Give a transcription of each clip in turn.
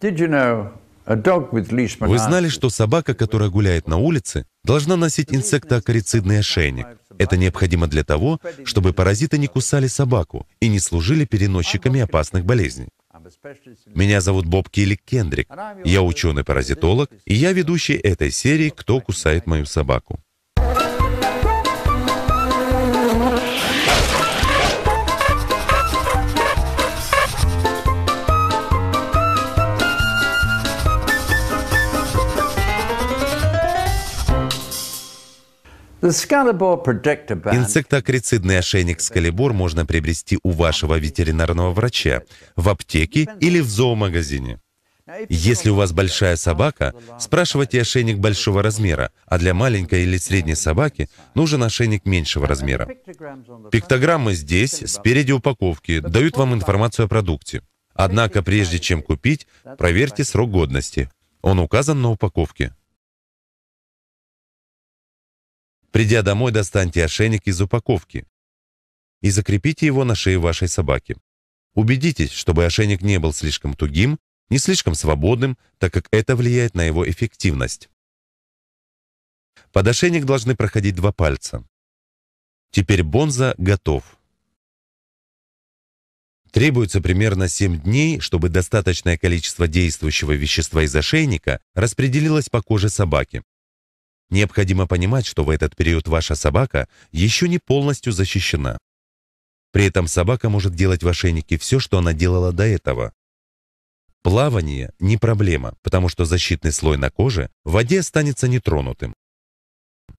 Вы знали, что собака, которая гуляет на улице, должна носить инсектоакарицидный ошейник. Это необходимо для того, чтобы паразиты не кусали собаку и не служили переносчиками опасных болезней. Меня зовут Боб Килик Кендрик. Я ученый-паразитолог, и я ведущий этой серии «Кто кусает мою собаку». Инсектокрицидный ошейник Скалибор можно приобрести у вашего ветеринарного врача, в аптеке или в зоомагазине. Если у вас большая собака, спрашивайте ошейник большого размера, а для маленькой или средней собаки нужен ошейник меньшего размера. Пиктограммы здесь, спереди упаковки, дают вам информацию о продукте. Однако, прежде чем купить, проверьте срок годности. Он указан на упаковке. Придя домой, достаньте ошейник из упаковки и закрепите его на шее вашей собаки. Убедитесь, чтобы ошейник не был слишком тугим, не слишком свободным, так как это влияет на его эффективность. Под ошейник должны проходить два пальца. Теперь бонза готов. Требуется примерно 7 дней, чтобы достаточное количество действующего вещества из ошейника распределилось по коже собаки. Необходимо понимать, что в этот период ваша собака еще не полностью защищена. При этом собака может делать в ошейнике все, что она делала до этого. Плавание не проблема, потому что защитный слой на коже в воде останется нетронутым.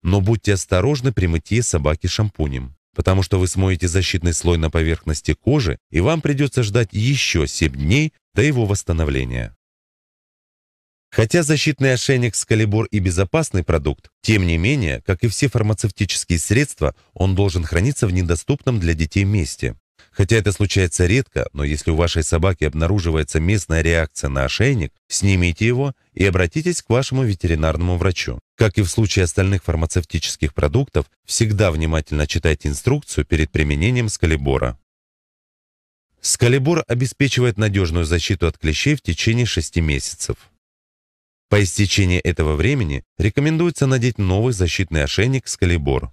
Но будьте осторожны при мытье собаки шампунем, потому что вы смоете защитный слой на поверхности кожи, и вам придется ждать еще 7 дней до его восстановления. Хотя защитный ошейник Скалибур и безопасный продукт, тем не менее, как и все фармацевтические средства, он должен храниться в недоступном для детей месте. Хотя это случается редко, но если у вашей собаки обнаруживается местная реакция на ошейник, снимите его и обратитесь к вашему ветеринарному врачу. Как и в случае остальных фармацевтических продуктов, всегда внимательно читайте инструкцию перед применением скалибора. Скалибор обеспечивает надежную защиту от клещей в течение 6 месяцев. По истечении этого времени рекомендуется надеть новый защитный ошейник «Скалибор».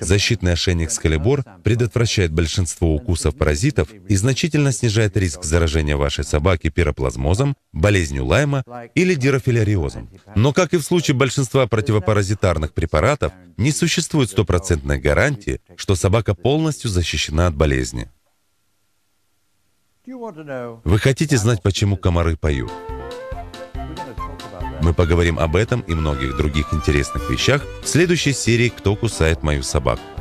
Защитный ошейник «Скалибор» предотвращает большинство укусов паразитов и значительно снижает риск заражения вашей собаки пироплазмозом, болезнью Лайма или дирофиляриозом. Но, как и в случае большинства противопаразитарных препаратов, не существует стопроцентной гарантии, что собака полностью защищена от болезни. Вы хотите знать, почему комары поют? Мы поговорим об этом и многих других интересных вещах в следующей серии «Кто кусает мою собаку».